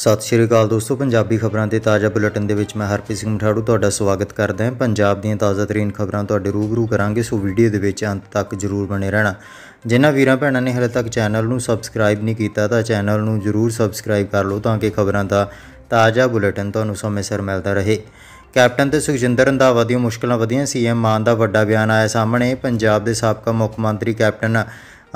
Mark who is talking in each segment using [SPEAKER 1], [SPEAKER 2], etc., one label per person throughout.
[SPEAKER 1] ਸਤਿ ਸ਼੍ਰੀ ਅਕਾਲ ਦੋਸਤੋ ਪੰਜਾਬੀ ਖਬਰਾਂ ਦੇ ਤਾਜ਼ਾ ਬੁਲੇਟਿਨ ਦੇ ਵਿੱਚ ਮੈਂ ਹਰਪ੍ਰੀਤ ਸਿੰਘ ਮਠਾੜੂ ਤੁਹਾਡਾ ਸਵਾਗਤ ਕਰਦਾ ਹਾਂ ਪੰਜਾਬ ਦੀਆਂ ਤਾਜ਼ਾ ਤਰੀਨ ਖਬਰਾਂ ਤੁਹਾਡੇ ਰੂਬਰੂ ਕਰਾਂਗੇ ਸੋ ਵੀਡੀਓ ਦੇ ਵਿੱਚ ਅੰਤ ਤੱਕ ਜ਼ਰੂਰ ਬਣੇ ਰਹਿਣਾ ਜਿਨ੍ਹਾਂ ਵੀਰਾਂ ਭੈਣਾਂ ਨੇ ਹਲੇ ਤੱਕ ਚੈਨਲ ਨੂੰ ਸਬਸਕ੍ਰਾਈਬ ਨਹੀਂ ਕੀਤਾ ਤਾਂ ਚੈਨਲ ਨੂੰ ਜ਼ਰੂਰ ਸਬਸਕ੍ਰਾਈਬ ਕਰ ਲਓ ਤਾਂ ਕਿ ਖਬਰਾਂ ਦਾ ਤਾਜ਼ਾ ਬੁਲੇਟਿਨ ਤੁਹਾਨੂੰ ਸਮੇਂ ਸਿਰ ਮਿਲਦਾ ਰਹੇ ਕੈਪਟਨ ਤੇ ਸੁਖਜਿੰਦਰ ਰੰਧਾਵਾ ਦੀਆਂ ਮੁਸ਼ਕਲਾਂ ਵਧੀਆਂ ਸੀਐਮ ਮਾਨ ਦਾ ਵੱਡਾ ਬਿਆਨ ਆਇਆ ਸਾਹਮਣੇ ਪੰਜਾਬ ਦੇ ਸਾਬਕਾ ਮੁੱਖ ਮੰਤਰੀ ਕੈਪਟਨ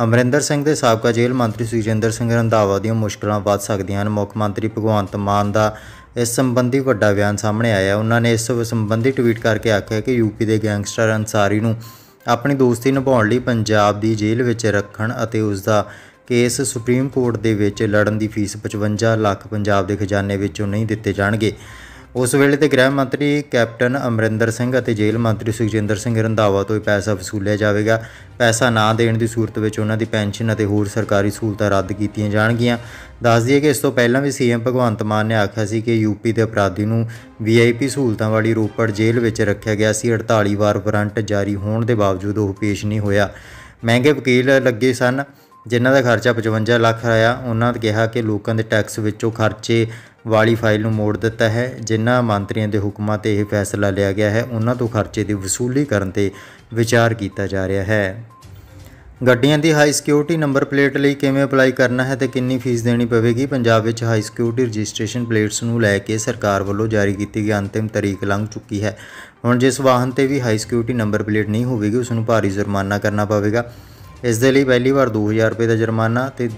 [SPEAKER 1] ਅਮਰਿੰਦਰ ਸਿੰਘ ਦੇ ਸਾਬਕਾ ਜੇਲ੍ਹ ਮੰਤਰੀ ਸੁਜਿੰਦਰ ਸਿੰਘ ਰੰਧਾਵਾ ਦੀਆਂ ਮੁਸ਼ਕਲਾਂ ਵੱਧ ਸਕਦੀਆਂ ਹਨ ਮੁੱਖ ਮੰਤਰੀ ਭਗਵੰਤ ਮਾਨ ਦਾ ਇਸ ਸੰਬੰਧੀ ਵੱਡਾ ਬਿਆਨ ਸਾਹਮਣੇ ਆਇਆ ਉਹਨਾਂ ਨੇ ਇਸ ਸੰਬੰਧੀ ਟਵੀਟ ਕਰਕੇ ਆਖਿਆ ਕਿ ਯੂਪੀ ਦੇ ਗੈਂਗਸਟਰ ਅਨਸਾਰੀ ਨੂੰ ਆਪਣੀ ਦੋਸਤੀ ਨਿਭਾਉਣ ਲਈ ਪੰਜਾਬ ਦੀ ਜੇਲ੍ਹ ਵਿੱਚ ਰੱਖਣ ਅਤੇ ਉਸ ਦਾ ਕੇਸ ਸੁਪਰੀਮ ਕੋਰਟ ਦੇ ਵਿੱਚ ਲੜਨ ਦੀ ਫੀਸ 55 ਲੱਖ ਪੰਜਾਬ ਦੇ ਖਜ਼ਾਨੇ ਵਿੱਚੋਂ ਨਹੀਂ ਦਿੱਤੇ ਜਾਣਗੇ ਉਸ ਵੇਲੇ ਤੇ ਗ੍ਰਹਿ ਮੰਤਰੀ ਕੈਪਟਨ ਅਮਰਿੰਦਰ ਸਿੰਘ ਅਤੇ ਜੇਲ੍ਹ ਮੰਤਰੀ ਸੁਖਜਿੰਦਰ ਸਿੰਘ ਰੰਧਾਵਾ ਤੋਂ ਹੀ ਪੈਸਾ ਵਸੂਲਿਆ ਜਾਵੇਗਾ ਪੈਸਾ ਨਾ ਦੇਣ ਦੀ ਸੂਰਤ ਵਿੱਚ ਉਹਨਾਂ ਦੀ ਪੈਨਸ਼ਨ ਅਤੇ ਹੋਰ ਸਰਕਾਰੀ ਸਹੂਲਤਾਂ ਰੱਦ ਕੀਤੀਆਂ ਜਾਣਗੀਆਂ ਦੱਸ ਦਈਏ ਕਿ ਇਸ ਤੋਂ ਪਹਿਲਾਂ ਵੀ ਸੀਐਮ ਭਗਵੰਤ ਮਾਨ ਨੇ ਆਖਿਆ ਸੀ ਕਿ ਯੂਪੀ ਦੇ ਅਪਰਾਧੀ ਨੂੰ ਵੀਆਈਪੀ ਸਹੂਲਤਾਂ ਵਾਲੀ ਰੋਪੜ ਜੇਲ੍ਹ ਵਿੱਚ ਰੱਖਿਆ ਗਿਆ ਸੀ 48 ਵਾਰ ਵਾਰੰਟ ਜਾਰੀ ਹੋਣ ਦੇ ਬਾਵਜੂਦ ਉਹ ਪੇਸ਼ ਨਹੀਂ ਹੋਇਆ ਮਹਿੰਗੇ ਵਕੀਲ ਲੱਗੇ ਸਨ ਜਿਨ੍ਹਾਂ ਦਾ ਖਰਚਾ 55 ਲੱਖ ਆਇਆ ਉਹਨਾਂ ਨੇ ਕਿਹਾ ਕਿ ਲੋਕਾਂ ਦੇ ਟੈਕਸ ਵਿੱਚੋਂ ਖਰਚੇ ਵਾਲੀ ਫਾਈਲ ਨੂੰ ਮੋੜ ਦਿੱਤਾ ਹੈ ਜਿਨ੍ਹਾਂ ਮੰਤਰੀਆਂ ਦੇ ਹੁਕਮਾਂ ਤੇ ਇਹ ਫੈਸਲਾ ਲਿਆ ਗਿਆ ਹੈ ਉਹਨਾਂ ਤੋਂ ਖਰਚੇ ਦੀ ਵਸੂਲੀ ਕਰਨ ਤੇ ਵਿਚਾਰ ਕੀਤਾ ਜਾ ਰਿਹਾ ਹੈ ਗੱਡੀਆਂ ਦੀ ਹਾਈ ਸਿਕਿਉਰਿਟੀ ਨੰਬਰ ਪਲੇਟ ਲਈ ਕਿਵੇਂ ਅਪਲਾਈ ਕਰਨਾ ਹੈ ਤੇ ਕਿੰਨੀ ਫੀਸ ਦੇਣੀ ਪਵੇਗੀ ਪੰਜਾਬ ਵਿੱਚ ਹਾਈ ਸਿਕਿਉਰਿਟੀ ਰਜਿਸਟ੍ਰੇਸ਼ਨ ਪਲੇਟਸ ਨੂੰ ਲੈ ਕੇ ਸਰਕਾਰ ਵੱਲੋਂ ਜਾਰੀ ਕੀਤੀ ਗਈ ਅੰਤਿਮ ਤਾਰੀਖ ਲੰਘ ਚੁੱਕੀ ਹੈ ਹੁਣ ਜਿਸ ਵਾਹਨ ਤੇ ਵੀ ਹਾਈ ਸਿਕਿਉਰਿਟੀ ਨੰਬਰ ਪਲੇਟ ਨਹੀਂ ਹੋਵੇਗੀ ਉਸ ਨੂੰ ਭਾਰੀ ਜੁਰਮਾਨਾ ਕਰਨਾ ਪਵੇਗਾ ਇਸ ਦੇ ਲਈ ਪਹਿਲੀ ਵਾਰ 2000 ਰੁਪਏ ਦਾ ਜੁਰਮਾਨਾ ਤੇ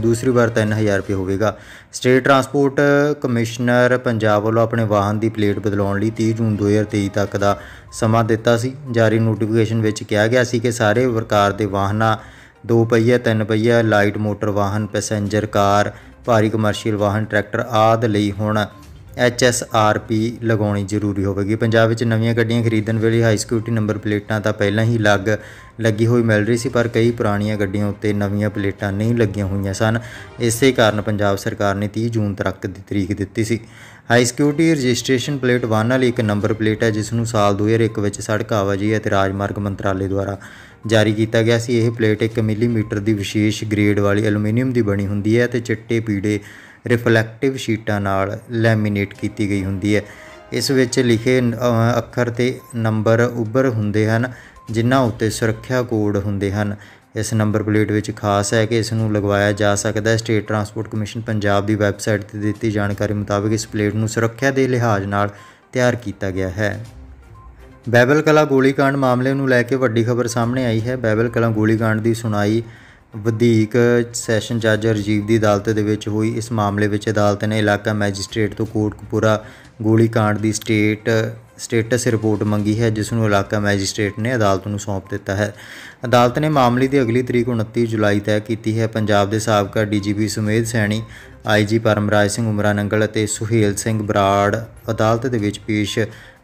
[SPEAKER 1] ਦੂਸਰੀ ਵਾਰ 3000 ਰੁਪਏ ਹੋਵੇਗਾ ਸਟੇਟ ਟਰਾਂਸਪੋਰਟ ਕਮਿਸ਼ਨਰ ਪੰਜਾਬ ਵੱਲੋਂ ਆਪਣੇ ਵਾਹਨ ਦੀ ਪਲੇਟ ਬਦਲਾਉਣ ਲਈ 30 ਜੂਨ 2023 ਤੱਕ ਦਾ ਸਮਾਂ ਦਿੱਤਾ ਸੀ ਜਾਰੀ ਨੋਟੀਫਿਕੇਸ਼ਨ ਵਿੱਚ ਕਿਹਾ ਗਿਆ ਸੀ ਕਿ ਸਾਰੇ ਵਰਕਾਰ ਦੇ ਵਾਹਨਾਂ ਦੋ ਪਹੀਆ ਤਿੰਨ ਪਹੀਆ ਲਾਈਟ ਮੋਟਰ ਵਾਹਨ ਪੈਸੇਂਜਰ ਕਾਰ ਭਾਰੀ ਕਮਰਸ਼ੀਅਲ ਵਾਹਨ ਟਰੈਕਟਰ ਆਦਿ ਲਈ ਹੁਣ ਐਚਐਸਆਰਪੀ ਲਗਾਉਣੀ ਜ਼ਰੂਰੀ ਹੋਵੇਗੀ ਪੰਜਾਬ ਵਿੱਚ ਨਵੀਆਂ ਗੱਡੀਆਂ ਖਰੀਦਣ ਵੇਲੇ ਹਾਈ ਸਕਿਉਰਿਟੀ ਨੰਬਰ ਪਲੇਟਾਂ ਤਾਂ ਪਹਿਲਾਂ ਹੀ ਲੱਗ ਲੱਗੀ ਹੋਈ ਮਿਲ ਰਹੀ ਸੀ ਪਰ ਕਈ ਪੁਰਾਣੀਆਂ ਗੱਡੀਆਂ ਉੱਤੇ ਨਵੀਆਂ ਪਲੇਟਾਂ ਨਹੀਂ ਲੱਗੀਆਂ ਹੋਈਆਂ ਸਨ ਇਸੇ ਕਾਰਨ ਪੰਜਾਬ ਸਰਕਾਰ ਨੇ 30 ਜੂਨ ਤੱਕ ਦੀ ਤਰੀਕ ਦਿੱਤੀ ਸੀ ਹਾਈ ਸਕਿਉਰਿਟੀ ਰਜਿਸਟ੍ਰੇਸ਼ਨ ਪਲੇਟ 1 ਵਾਲੀ ਇੱਕ ਨੰਬਰ ਪਲੇਟ ਹੈ ਜਿਸ ਨੂੰ ਸਾਲ 2001 ਵਿੱਚ ਸੜਕ ਆਵਾਜਾਈ ਅਤੇ ਰਾਜਮਾਰਗ ਮੰਤਰਾਲੇ ਦੁਆਰਾ ਜਾਰੀ ਕੀਤਾ ਗਿਆ ਸੀ ਇਹ ਪਲੇਟ 1 ਮਿਲੀਮੀਟਰ ਦੀ ਵਿਸ਼ੇਸ਼ ਗ੍ਰੇਡ ਵਾਲੀ ਐਲੂਮੀਨੀਅਮ ਦੀ ਬਣੀ ਹੁੰਦੀ ਹੈ ਤੇ ਚਿੱਟੇ ਪੀੜੇ ਰਿਫਲੈਕਟਿਵ ਸ਼ੀਟਾਂ ਨਾਲ ਲੈਮੀਨੇਟ ਕੀਤੀ ਗਈ ਹੁੰਦੀ ਹੈ ਇਸ ਵਿੱਚ ਲਿਖੇ ਅੱਖਰ ਤੇ ਨੰਬਰ ਉੱਭਰ ਹੁੰਦੇ ਹਨ ਜਿਨ੍ਹਾਂ ਉੱਤੇ ਸੁਰੱਖਿਆ ਕੋਡ ਹੁੰਦੇ ਹਨ ਇਸ ਨੰਬਰ ਪਲੇਟ ਵਿੱਚ ਖਾਸ ਹੈ ਕਿ ਇਸ ਨੂੰ ਲਗਵਾਇਆ ਜਾ ਸਕਦਾ ਹੈ ਸਟੇਟ ਟਰਾਂਸਪੋਰਟ ਕਮਿਸ਼ਨ ਪੰਜਾਬ ਦੀ ਵੈਬਸਾਈਟ ਤੇ ਦਿੱਤੀ ਜਾਣਕਾਰੀ ਮੁਤਾਬਕ ਇਸ ਪਲੇਟ ਨੂੰ ਸੁਰੱਖਿਆ ਦੇ ਲਿਹਾਜ਼ ਨਾਲ ਤਿਆਰ ਕੀਤਾ ਗਿਆ ਹੈ ਬੈਬਲ ਕਲਾ ਗੋਲੀकांड ਮਾਮਲੇ ਨੂੰ ਲੈ ਕੇ ਵੱਡੀ ਖਬਰ ਸਾਹਮਣੇ ਆਈ ਹੈ ਬੈਬਲ ਕਲਾ ਗੋਲੀकांड ਦੀ ਸੁਣਾਈ ਵਧੀਕ ਸੈਸ਼ਨ ਜੱਜ ਰਜੀਵ ਦੀ ਅਦਾਲਤ ਦੇ ਵਿੱਚ ਹੋਈ ਇਸ ਮਾਮਲੇ ਵਿੱਚ ਅਦਾਲਤ ਨੇ ਇਲਾਕਾ ਮੈਜਿਸਟ੍ਰੇਟ ਤੋਂ ਕੋਟਕਪੂਰਾ ਗੋਲੀकांड ਦੀ ਸਟੇਟ ਸਟੇਟਸ ਰਿਪੋਰਟ ਮੰਗੀ ਹੈ ਜਿਸ ਨੂੰ ਇਲਾਕਾ ਮੈਜਿਸਟ੍ਰੇਟ ਨੇ ਅਦਾਲਤ ਨੂੰ ਸੌਂਪ ਦਿੱਤਾ ਹੈ ਅਦਾਲਤ ਨੇ ਮਾਮਲੇ ਦੀ ਅਗਲੀ ਤਰੀਕ 29 ਜੁਲਾਈ ਤੈਅ ਕੀਤੀ ਹੈ ਪੰਜਾਬ ਦੇ ਸਾਬਕਾ DGP Sumedh Saini IG Paramraj Singh Umranangal ਅਤੇ ਸੁਹੇਲ ਸਿੰਘ ਬਰਾੜ ਅਦਾਲਤ ਦੇ ਵਿੱਚ ਪੇਸ਼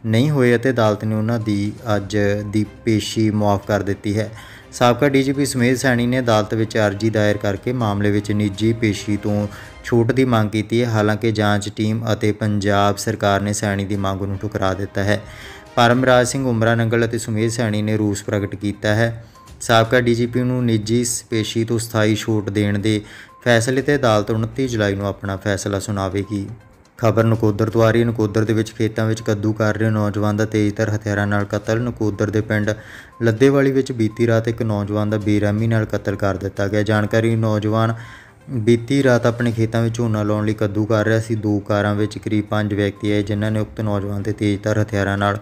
[SPEAKER 1] ਨਹੀਂ ਹੋਏ ਅਤੇ ਅਦਾਲਤ ਨੇ ਉਹਨਾਂ ਦੀ ਅੱਜ ਦੀ ਪੇਸ਼ੀ ਮਾਫ ਕਰ ਦਿੱਤੀ ਹੈ ਸਾਬਕਾ ਡੀਜੀਪੀ ਸੁਮੇਧ ਸੈਣੀ ਨੇ ਅਦਾਲਤ ਵਿੱਚ ਅਰਜੀ ਦਾਇਰ ਕਰਕੇ ਮਾਮਲੇ ਵਿੱਚ ਨਿੱਜੀ ਪੇਸ਼ੀ ਤੋਂ ਛੋਟ ਦੀ ਮੰਗ ਕੀਤੀ ਹੈ ਹਾਲਾਂਕਿ ਜਾਂਚ ਟੀਮ ਅਤੇ ਪੰਜਾਬ ਸਰਕਾਰ ਨੇ ਸੈਣੀ ਦੀ ਮੰਗ ਨੂੰ ਠੁਕਰਾ ਦਿੱਤਾ ਹੈ ਪਰਮਰਾਜ ਸਿੰਘ ਉਮਰਾ ਨੰਗਲ ਅਤੇ ਸੁਮੇਧ ਸੈਣੀ ਨੇ ਰੂਸ ਪ੍ਰਗਟ ਕੀਤਾ ਹੈ ਸਾਬਕਾ ਡੀਜੀਪੀ ਨੂੰ ਨਿੱਜੀ ਪੇਸ਼ੀ ਤੋਂ ਸਥਾਈ ਛੋਟ ਦੇਣ ਦੇ ਫੈਸਲੇ ਤੇ ਅਦਾਲਤ 29 ਜੁਲਾਈ ਨੂੰ ਆਪਣਾ ਫੈਸਲਾ ਸੁਣਾਵੇਗੀ ਖਬਰ ਨਕੋਦਰ ਤੋਂ ਨਕੋਦਰ ਦੇ ਵਿੱਚ ਖੇਤਾਂ ਵਿੱਚ ਕੱਦੂ ਕਰ ਰਹੇ ਨੌਜਵਾਨ ਦਾ ਤੇਜ਼ਤਰ ਹਥਿਆਰਾਂ ਨਾਲ ਕਤਲ ਨਕੋਦਰ ਦੇ ਪਿੰਡ ਲੱਦੇਵਾਲੀ ਵਿੱਚ ਬੀਤੀ ਰਾਤ ਇੱਕ ਨੌਜਵਾਨ ਦਾ ਬੇਰਹਿਮੀ ਨਾਲ ਕਤਲ ਕਰ ਦਿੱਤਾ ਗਿਆ ਜਾਣਕਾਰੀ ਨੌਜਵਾਨ ਬੀਤੀ ਰਾਤ ਆਪਣੇ ਖੇਤਾਂ ਵਿੱਚ ਝੋਨਾ ਲਾਉਣ ਲਈ ਕੱਦੂ ਕਰ ਰਿਹਾ ਸੀ ਦੋ ਕਾਰਾਂ ਵਿੱਚ ਕਰੀਬ 5 ਵਿਅਕਤੀ ਆਏ ਜਿਨ੍ਹਾਂ ਨੇ ਉਕਤ ਨੌਜਵਾਨ ਤੇ ਤੇਜ਼ਤਰ ਹਥਿਆਰਾਂ ਨਾਲ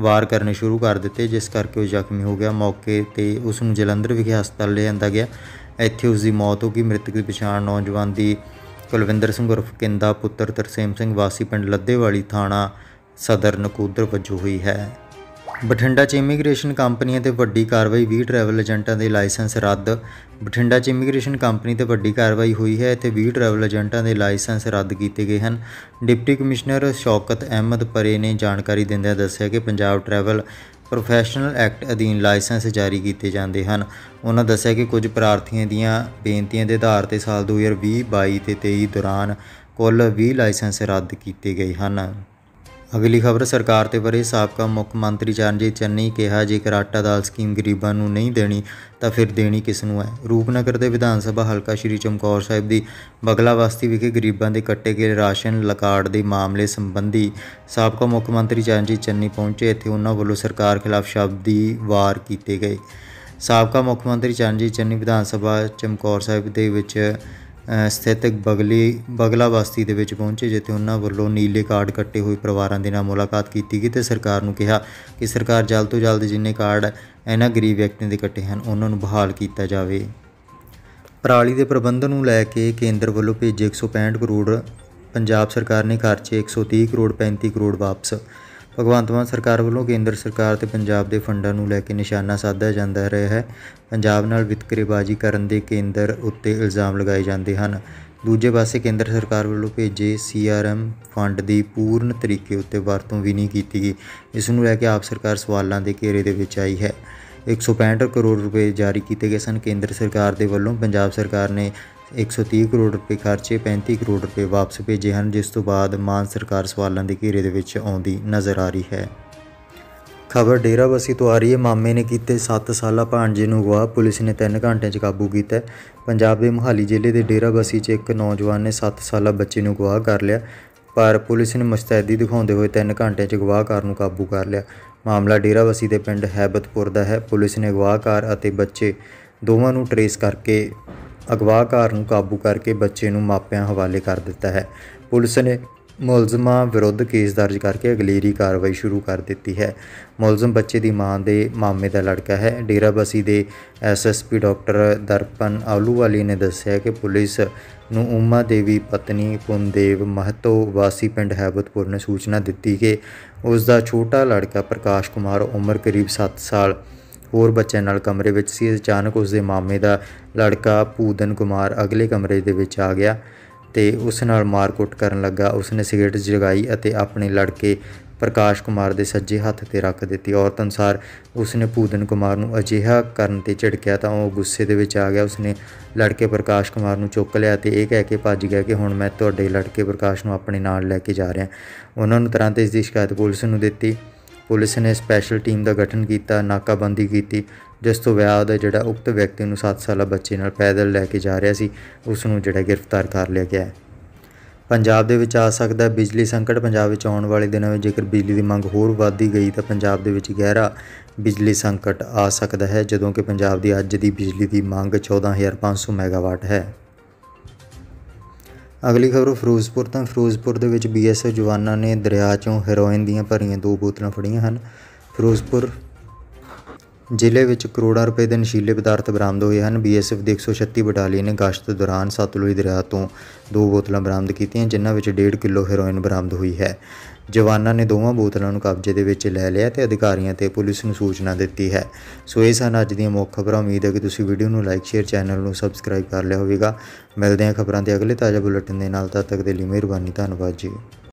[SPEAKER 1] ਵਾਰ ਕਰਨੇ ਸ਼ੁਰੂ ਕਰ ਦਿੱਤੇ ਜਿਸ ਕਰਕੇ ਉਹ ਜ਼ਖਮੀ ਹੋ ਗਿਆ ਮੌਕੇ ਤੇ ਉਸ ਨੂੰ ਜਲੰਧਰ ਵਿਖੇ ਹਸਪਤਾਲ ਲਿਆਂਦਾ ਗਿਆ ਇੱਥੇ ਉਸ ਦੀ ਮੌਤ ਹੋ ਗਈ ਮ੍ਰਿਤਕ ਦੀ ਪਛਾਣ ਨੌਜਵਾਨ ਦੀ ਕੁਲਵਿੰਦਰ ਸਿੰਘ ਉਰਫ ਕਿੰਦਾ ਪੁੱਤਰ ਤਰਸੇਮ ਸਿੰਘ ਵਾਸੀ ਪਿੰਡ ਲੱਦੇਵਾਲੀ ਥਾਣਾ ਸਦਰ ਨਕੂਦਰ ਵਜੋਂ ਹੋਈ ਹੈ ਬਠਿੰਡਾ 'ਚ ਇਮੀਗ੍ਰੇਸ਼ਨ ਕੰਪਨੀਆਂ ਤੇ ਵੱਡੀ ਕਾਰਵਾਈ ਵੀ ਟਰੈਵਲ ਏਜੰਟਾਂ ਦੇ ਲਾਇਸੈਂਸ ਰੱਦ ਬਠਿੰਡਾ 'ਚ ਇਮੀਗ੍ਰੇਸ਼ਨ ਕੰਪਨੀ ਤੇ ਵੱਡੀ ਕਾਰਵਾਈ ਹੋਈ ਹੈ ਤੇ 20 ਟਰੈਵਲ ਏਜੰਟਾਂ ਦੇ ਲਾਇਸੈਂਸ ਰੱਦ ਕੀਤੇ ਗਏ ਹਨ ਡਿਪਟੀ ਕਮਿਸ਼ਨਰ ਸ਼ੌਕਤ ਅਹਿਮਦ ਪਰੇ ਨੇ ਜਾਣਕਾਰੀ ਦਿੰਦਿਆਂ ਦੱਸਿਆ ਕਿ ਪੰਜਾਬ ਟਰੈਵਲ ਪ੍ਰੋਫੈਸ਼ਨਲ ਐਕਟ ਅਧੀਨ ਲਾਇਸੈਂਸ ਜਾਰੀ ਕੀਤੇ ਜਾਂਦੇ ਹਨ ਉਹਨਾਂ ਦੱਸਿਆ ਕਿ ਕੁਝ ਪ੍ਰਾਰਥੀਆਂ ਦੀਆਂ ਬੇਨਤੀਆਂ ਦੇ ਆਧਾਰ ਤੇ ਸਾਲ 2020 22 ਤੇ 23 ਦੌਰਾਨ ਕੁੱਲ 20 ਲਾਇਸੈਂਸ ਰੱਦ ਕੀਤੇ ਗਏ ਹਨ ਅਗਲੀ ਖਬਰ ਸਰਕਾਰ ਤੇ ਬਰੇ ਸਾਬਕਾ ਮੁੱਖ ਮੰਤਰੀ ਚਰਨਜੀਤ ਚੰਨੀ ਕਿਹਾ ਜੇਕਰ ਆਟਾ ਦਾਲ ਸਕੀਮ ਗਰੀਬਾਂ ਨੂੰ ਨਹੀਂ ਦੇਣੀ ਤਾਂ ਫਿਰ ਦੇਣੀ ਕਿਸ ਨੂੰ ਹੈ ਰੂਪਨਗਰ ਦੇ ਵਿਧਾਨ ਸਭਾ ਹਲਕਾ ਸ਼੍ਰੀ ਚਮਕੌਰ ਸਾਹਿਬ ਦੀ ਬਗਲਾ ਵਸਤੀ ਵਿਖੇ ਗਰੀਬਾਂ ਦੇ ਕੱਟੇ ਗਏ ਰਾਸ਼ਨ ਲਕਾਰਡ ਦੇ ਮਾਮਲੇ ਸੰਬੰਧੀ ਸਾਬਕਾ ਮੁੱਖ ਮੰਤਰੀ ਚਰਨਜੀਤ ਚੰਨੀ ਪਹੁੰਚੇ ਇੱਥੇ ਉਹਨਾਂ ਵੱਲੋਂ ਸਰਕਾਰ ਖਿਲਾਫ ਸ਼ਬਦੀ ਵਾਰ ਕੀਤੇ ਗਏ ਸਾਬਕਾ ਮੁੱਖ ਮੰਤਰੀ ਚਰਨਜੀਤ ਚੰਨੀ ਵਿਧਾਨ ਸਭਾ ਚਮਕੌਰ ਸਾਹਿਬ ਦੇ ਵਿੱਚ ਸਥਿਤ ਬਗਲੀ ਬਗਲਾ ਬਸਤੀ ਦੇ ਵਿੱਚ ਪਹੁੰਚੇ ਜਿੱਥੇ ਉਹਨਾਂ ਵੱਲੋਂ ਨੀਲੇ ਕਾਰਡ ਕੱਟੇ ਹੋਏ ਪਰਿਵਾਰਾਂ ਦੇ ਨਾਲ ਮੁਲਾਕਾਤ ਕੀਤੀ ਗਈ ਤੇ ਸਰਕਾਰ ਨੂੰ ਕਿਹਾ ਕਿ ਸਰਕਾਰ ਜਲਦ ਤੋਂ ਜਲਦ ਜਿੰਨੇ ਕਾਰਡ ਇਹਨਾਂ ਗਰੀਬ ਵਿਅਕਤੀਆਂ ਦੇ ਕੱਟੇ ਹਨ ਉਹਨਾਂ ਨੂੰ ਬਹਾਲ ਕੀਤਾ ਜਾਵੇ ਪਰਾਲੀ ਦੇ ਪ੍ਰਬੰਧਨ ਨੂੰ ਲੈ ਕੇ ਕੇਂਦਰ ਵੱਲੋਂ ਭੇਜੇ 165 ਕਰੋੜ ਪੰਜਾਬ ਸਰਕਾਰ ਨੇ ਖਰਚੇ 130 ਕਰੋੜ 35 ਕਰੋੜ ਵਾਪਸ ਭਗਵੰਤ ਮਾਨ ਸਰਕਾਰ ਵੱਲੋਂ ਕੇਂਦਰ ਸਰਕਾਰ ਤੇ ਪੰਜਾਬ ਦੇ ਫੰਡਾਂ ਨੂੰ ਲੈ ਕੇ ਨਿਸ਼ਾਨਾ ਸਾਧਿਆ ਜਾਂਦਾ ਰਿਹਾ ਹੈ ਪੰਜਾਬ ਨਾਲ ਵਿਤਕਰੇਬਾਜ਼ੀ ਕਰਨ ਦੇ ਕੇਂਦਰ ਉੱਤੇ ਇਲਜ਼ਾਮ ਲਗਾਏ ਜਾਂਦੇ ਹਨ ਦੂਜੇ ਪਾਸੇ ਕੇਂਦਰ ਸਰਕਾਰ ਵੱਲੋਂ ਭੇਜੇ ਸੀਆਰਐਮ ਫੰਡ ਦੀ ਪੂਰਨ ਤਰੀਕੇ ਉੱਤੇ ਵਰਤੋਂ ਵੀ ਨਹੀਂ ਕੀਤੀ ਗਈ ਇਸ ਨੂੰ ਲੈ ਕੇ ਆਪ ਸਰਕਾਰ ਸਵਾਲਾਂ ਦੇ ਘੇਰੇ ਦੇ ਵਿੱਚ ਆਈ ਹੈ 165 ਕਰੋੜ ਰੁਪਏ ਜਾਰੀ ਕੀਤੇ ਗਏ ਸਨ ਕੇਂਦਰ ਸਰਕਾਰ ਦੇ ਵੱਲੋਂ ਪੰਜਾਬ ਸਰਕਾਰ ਨੇ 130 ਕਰੋੜ ਰੁਪਏ ਖਰਚੇ 35 ਕਰੋੜ ਰੁਪਏ ਵਾਪਸ ਭੇਜੇ ਹਨ ਜਿਸ ਤੋਂ ਬਾਅਦ ਮਾਨ ਸਰਕਾਰ ਸਵਾਲਾਂ ਦੇ ਘੇਰੇ ਦੇ ਵਿੱਚ ਆਉਂਦੀ ਨਜ਼ਰ ਆ ਰਹੀ ਹੈ ਖਬਰ ਡੇਰਾਬਸੀ ਤੋਂ ਆ ਰਹੀ ਹੈ ਮਾਮੇ ਨੇ ਕੀਤੇ 7 ਸਾਲਾ ਭਾਂਜੇ ਨੂੰ ਗਵਾ ਪੁਲਿਸ ਨੇ 3 ਘੰਟਿਆਂ 'ਚ ਕਾਬੂ ਕੀਤਾ ਪੰਜਾਬ ਦੇ ਮੁਹਾਲੀ ਜ਼ਿਲ੍ਹੇ ਦੇ ਡੇਰਾਬਸੀ 'ਚ ਇੱਕ ਨੌਜਵਾਨ ਨੇ 7 ਸਾਲਾ ਬੱਚੇ ਨੂੰ ਗਵਾ ਕਰ ਲਿਆ ਪਰ ਪੁਲਿਸ ਨੇ ਮੁਸਤੈਦੀ ਦਿਖਾਉਂਦੇ ਹੋਏ 3 ਘੰਟੇ 'ਚ ਗਵਾਹਕਾਰ ਨੂੰ ਕਾਬੂ ਕਰ ਲਿਆ ਮਾਮਲਾ ਡੇਰਾਬਸੀ ਦੇ ਪਿੰਡ ਹੈਬਤਪੁਰ ਦਾ ਹੈ ਪੁਲਿਸ ਨੇ ਗਵਾਹਕਾਰ ਅਤੇ ਬੱਚੇ ਦੋਵਾਂ ਨੂੰ ਟਰੇਸ ਕਰਕੇ ਅਗਵਾਕਾਰ ਨੂੰ ਕਾਬੂ ਕਰਕੇ ਬੱਚੇ ਨੂੰ ਮਾਪਿਆਂ ਹਵਾਲੇ ਕਰ ਦਿੱਤਾ ਹੈ ਪੁਲਿਸ ਨੇ ਮੁਲਜ਼ਮਾਂ ਵਿਰੁੱਧ ਕੇਸ ਦਰਜ ਕਰਕੇ ਅਗਲੇਰੀ ਕਾਰਵਾਈ ਸ਼ੁਰੂ ਕਰ ਦਿੱਤੀ ਹੈ ਮੁਲਜ਼ਮ ਬੱਚੇ ਦੀ ਮਾਂ ਦੇ ਮਾਮੇ ਦਾ ਲੜਕਾ ਹੈ ਡੇਰਾਬਸੀ ਦੇ ਐਸਐਸਪੀ ਡਾਕਟਰ ਦਰਪਨ ਆਲੂਵਾਲੀ ਨੇ ਦੱਸਿਆ ਕਿ ਪੁਲਿਸ ਨੂੰ ਉਮਾ ਦੇਵੀ ਪਤਨੀ ਪੁੰਦੇਵ ਮਹਤੋ ਵਾਸੀ ਪਿੰਡ ਹੈਬਤਪੁਰ ਨੇ ਸੂਚਨਾ ਦਿੱਤੀ ਕਿ ਉਸ ਦਾ ਛੋਟਾ ਲੜਕਾ ਪ੍ਰਕਾਸ਼ ਕੁਮਾਰ ਉਮਰ ਕਰੀਬ 7 ਸਾਲ ਹੋਰ ਬੱਚਿਆਂ ਨਾਲ ਕਮਰੇ ਵਿੱਚ ਸੀ ਅਚਾਨਕ ਉਸ ਦੇ ਮਾਮੇ ਦਾ ਲੜਕਾ ਪੂਦਨ ਕੁਮਾਰ ਅਗਲੇ ਕਮਰੇ ਦੇ ਵਿੱਚ ਆ ਗਿਆ ਤੇ ਉਸ ਨਾਲ ਮਾਰਕੁੱਟ ਕਰਨ ਲੱਗਾ ਉਸ ਨੇ ਸਿਗਰਟ ਜਗਾਈ ਅਤੇ ਆਪਣੇ ਲੜਕੇ ਪ੍ਰਕਾਸ਼ ਕੁਮਾਰ ਦੇ ਸੱਜੇ ਹੱਥ ਤੇ ਰੱਖ ਦਿੱਤੀ ਔਰਤ ਅਨਸਾਰ ਉਸਨੇ ਪੂਦਨ ਕੁਮਾਰ ਨੂੰ ਅਜਿਹਾ ਕਰਨ ਤੇ ਝਿੜਕਿਆ ਤਾਂ ਉਹ ਗੁੱਸੇ ਦੇ ਵਿੱਚ ਆ ਗਿਆ ਉਸਨੇ ਲੜਕੇ ਪ੍ਰਕਾਸ਼ ਕੁਮਾਰ ਨੂੰ ਚੁੱਕ ਲਿਆ ਤੇ ਇਹ ਕਹਿ ਕੇ ਭੱਜ ਗਿਆ ਕਿ ਹੁਣ ਮੈਂ ਤੁਹਾਡੇ ਲੜਕੇ ਪ੍ਰਕਾਸ਼ ਨੂੰ ਆਪਣੇ ਨਾਲ ਲੈ ਕੇ ਜਾ ਰਿਹਾ ਉਹਨਾਂ ਨੂੰ ਤਰ੍ਹਾਂ ਤੇ ਇਸ ਦੀ ਸ਼ਿਕਾਇਤ ਪੁਲਿਸ ਨੂੰ ਦਿੱਤੀ ਪੁਲਿਸ ਨੇ ਸਪੈਸ਼ਲ ਟੀਮ ਦਾ ਗਠਨ ਕੀਤਾ ਨਾਕਾਬੰਦੀ ਕੀਤੀ ਜਿਸ ਤੋਂ ਦਾ ਜਿਹੜਾ ਉਕਤ ਵਿਅਕਤੀ ਨੂੰ 7 ਸਾਲਾ ਬੱਚੇ ਨਾਲ ਪੈਦਲ ਲੈ ਕੇ ਜਾ ਰਿਹਾ ਸੀ ਉਸ ਨੂੰ ਜਿਹੜਾ ਗ੍ਰਿਫਤਾਰ ਕਰ ਲਿਆ ਗਿਆ ਹੈ ਪੰਜਾਬ ਦੇ ਵਿੱਚ ਆ ਸਕਦਾ ਬਿਜਲੀ ਸੰਕਟ ਪੰਜਾਬ ਵਿੱਚ ਆਉਣ ਵਾਲੇ ਦਿਨਾਂ ਵਿੱਚ ਜੇਕਰ ਬਿਜਲੀ ਦੀ ਮੰਗ ਹੋਰ ਵਧਦੀ ਗਈ ਤਾਂ ਪੰਜਾਬ ਦੇ ਵਿੱਚ ਗਹਿਰਾ ਬਿਜਲੀ ਸੰਕਟ ਆ ਸਕਦਾ ਹੈ ਜਦੋਂ ਕਿ ਪੰਜਾਬ ਦੀ ਅੱਜ ਦੀ ਬਿਜਲੀ ਦੀ ਮੰਗ 14500 ਮੈਗਾਵਾਟ ਹੈ ਅਗਲੀ ਖਬਰ ਫਿਰੋਜ਼ਪੁਰ ਤੋਂ ਫਿਰੋਜ਼ਪੁਰ ਦੇ ਵਿੱਚ ਬੀਐਸਐਫ ਜਵਾਨਾਂ ਨੇ ਦਰਿਆ ਚੋਂ ਹੈਰੋਇਨ ਦੀਆਂ ਭਰੀਆਂ ਦੋ ਬੋਤਲਾਂ ਫੜੀਆਂ ਹਨ ਫਿਰੋਜ਼ਪੁਰ ਜ਼ਿਲ੍ਹੇ ਵਿੱਚ ਕਰੋੜਾਂ ਰੁਪਏ ਦੇ ਨਸ਼ੀਲੇ ਪਦਾਰਥ ਬਰਾਮਦ ਹੋਏ ਹਨ ਬੀਐਸਐਫ ਦੀ 136 ਬਟਾਲੀਅਨ ਨੇ ਗਸ਼ਤ ਦੌਰਾਨ ਸਤਲੁਜ ਦਰਿਆ ਤੋਂ ਦੋ ਬੋਤਲਾਂ ਬਰਾਮਦ ਕੀਤੀਆਂ ਜਿਨ੍ਹਾਂ ਵਿੱਚ 1.5 ਕਿਲੋ ਹੈਰੋਇਨ ਬਰਾਮਦ ਹੋਈ ਹੈ ਜਵਾਨਾਂ ਨੇ ਦੋਵਾਂ ਬੋਤਲਾਂ ਨੂੰ ਕਬਜ਼ੇ ਦੇ ਵਿੱਚ ਲੈ ਲਿਆ ਤੇ ਅਧਿਕਾਰੀਆਂ ਤੇ ਪੁਲਿਸ ਨੂੰ ਸੂਚਨਾ ਦਿੱਤੀ ਹੈ ਸੋ ਇਹ ਸਨ ਅੱਜ ਦੀਆਂ ਮੁੱਖ ਖਬਰਾਂ ਉਮੀਦ ਹੈ ਕਿ ਤੁਸੀਂ ਵੀਡੀਓ ਨੂੰ ਲਾਈਕ ਸ਼ੇਅਰ ਚੈਨਲ ਨੂੰ ਸਬਸਕ੍ਰਾਈਬ ਕਰ ਲਿਆ ਹੋਵੇਗਾ ਮਿਲਦੇ ਹਾਂ ਖਬਰਾਂ ਦੇ ਅਗਲੇ ਤਾਜ਼ਾ ਬੁਲੇਟਿਨ ਦੇ ਨਾਲ ਤਦ ਤੱਕ ਦੇ ਲਈ ਮਿਹਰਬਾਨੀ ਧੰਨਵਾਦ ਜੀ